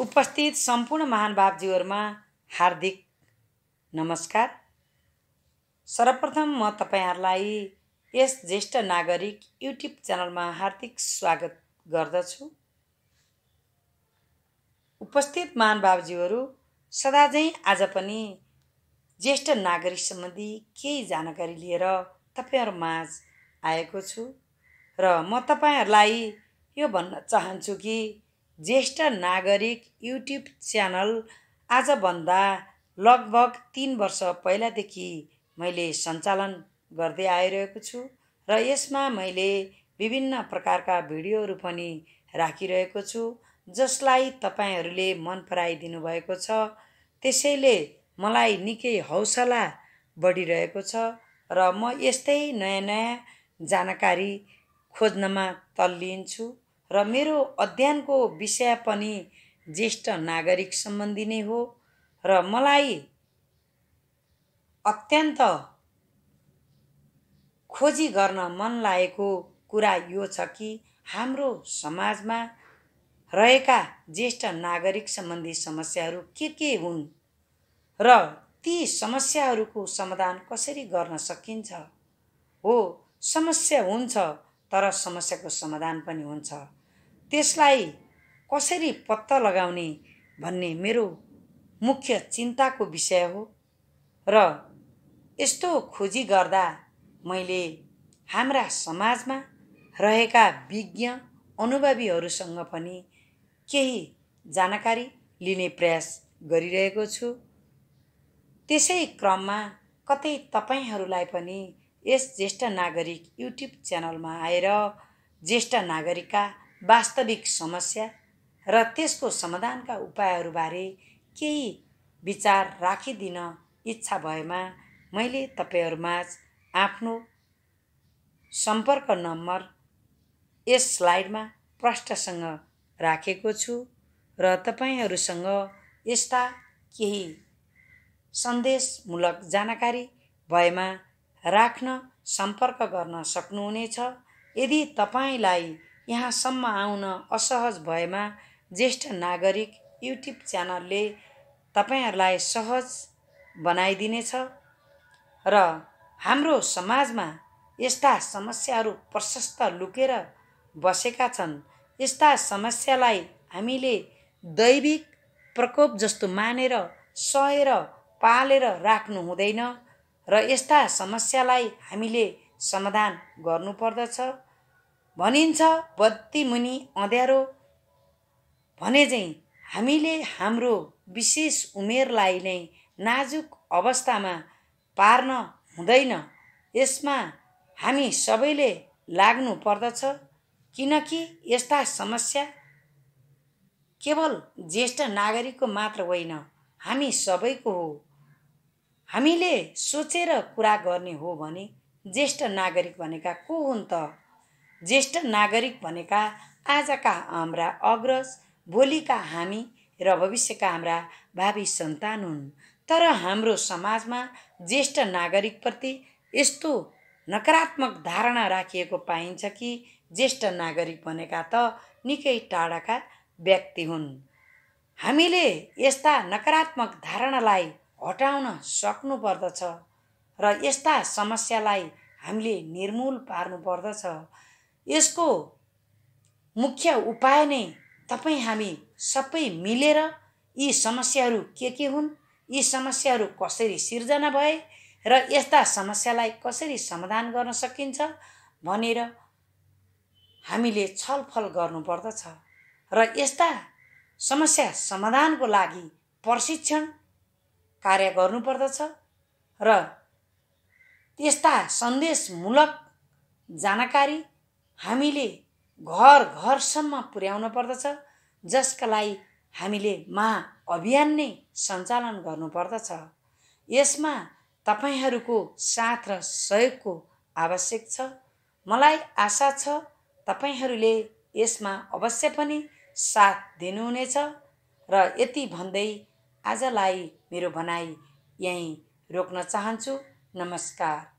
उपस्थित सम्पूर्ण बाबजीहरूमा हार्दिक नमस्कार सर्वप्रथम म तपाईँहरूलाई यस ज्येष्ठ नागरिक युट्युब च्यानलमा हार्दिक स्वागत गर्दछु उपस्थित सदा सदाझै आज पनि ज्येष्ठ नागरिक सम्बन्धी केही जानकारी लिएर तपाईँहरू माझ आएको छु र म तपाईँहरूलाई यो भन्न चाहन्छु कि ज्येष्ठ नागरिक युट्युब च्यानल आजभन्दा लगभग तिन वर्ष पहिलादेखि मैले सञ्चालन गर्दै आइरहेको छु र यसमा मैले विभिन्न प्रकारका भिडियोहरू पनि राखिरहेको छु जसलाई तपाईँहरूले मन पराइदिनु भएको छ त्यसैले मलाई निकै हौसला बढिरहेको छ र म यस्तै नयाँ नयाँ जानकारी खोज्नमा तल्लिन्छु र मेरो अध्ययनको विषय पनि ज्येष्ठ नागरिक सम्बन्धी नै हो र मलाई अत्यन्त खोजी गर्न मन लागेको कुरा यो छ कि हाम्रो समाजमा रहेका ज्येष्ठ नागरिक सम्बन्धी समस्याहरू के के हुन् र ती समस्याहरूको समाधान कसरी गर्न सकिन्छ हो समस्या हुन्छ तर समस्याको समाधान पनि हुन्छ त्यसलाई कसरी पत्ता लगाउने भन्ने मेरो मुख्य चिन्ताको विषय हो र यस्तो खोजी गर्दा मैले हाम्रा समाजमा रहेका विज्ञ अनुभवीहरूसँग पनि केही जानकारी लिने प्रयास गरिरहेको छु त्यसै क्रममा कतै तपाईँहरूलाई पनि यस ज्येष्ठ नागरिक युट्युब च्यानलमा आएर ज्येष्ठ नागरिकका वास्तविक समस्या र त्यसको समाधानका उपायहरूबारे केही विचार राखिदिन इच्छा भएमा मैले तपाईँहरूमाझ आफ्नो सम्पर्क नम्बर यस स्लाइडमा प्रष्टसँग राखेको छु र तपाईँहरूसँग यस्ता केही सन्देशमूलक जानकारी भएमा राख्न सम्पर्क गर्न सक्नुहुनेछ यदि तपाईँलाई यहाँसम्म आउन असहज भएमा ज्येष्ठ नागरिक युट्युब च्यानलले तपाईँहरूलाई सहज बनाइदिनेछ र हाम्रो समाजमा यस्ता समस्याहरू प्रशस्त लुकेर बसेका छन् यस्ता समस्यालाई हामीले दैविक प्रकोप जस्तो मानेर सहेर पालेर राख्नु हुँदैन र यस्ता समस्यालाई हामीले समाधान गर्नुपर्दछ भनिन्छ मुनि अँध्यारो चाहिँ हामीले हाम्रो विशेष उमेरलाई नै नाजुक अवस्थामा पार्न हुँदैन यसमा हामी सबैले लाग्नु पर्दछ किनकि यस्ता समस्या केवल ज्येष्ठ नागरिकको मात्र होइन हामी सबैको हो हामीले सोचेर कुरा गर्ने हो भने ज्येष्ठ नागरिक भनेका को हुन् त ज्येष्ठ नागरिक भनेका आजका हाम्रा अग्रज भोलिका हामी र भविष्यका हाम्रा भावी सन्तान हुन् तर हाम्रो समाजमा ज्येष्ठ नागरिकप्रति यस्तो नकारात्मक धारणा राखिएको पाइन्छ कि ज्येष्ठ नागरिक भनेका त निकै टाढाका व्यक्ति हुन् हामीले यस्ता नकारात्मक धारणालाई हटाउन सक्नुपर्दछ र यस्ता समस्यालाई हामीले निर्मूल पार्नुपर्दछ यसको मुख्य उपाय नै तपाईँ हामी सबै मिलेर यी समस्याहरू के के हुन् यी समस्याहरू कसरी सिर्जना भए र यस्ता समस्यालाई कसरी समाधान गर्न सकिन्छ भनेर हामीले छलफल गर्नुपर्दछ र यस्ता समस्या समाधानको लागि प्रशिक्षण कार्य गर्नुपर्दछ र त्यस्ता सन्देशमूलक जानकारी हामीले घर घरसम्म पुर्याउनु पर्दछ जसका लागि हामीले महाअभियान नै सञ्चालन गर्नुपर्दछ यसमा तपाईँहरूको साथ र सहयोगको आवश्यक छ मलाई आशा छ तपाईँहरूले यसमा अवश्य पनि साथ दिनुहुनेछ र यति भन्दै आजलाई मेरो भनाइ यहीँ रोक्न चाहन्छु नमस्कार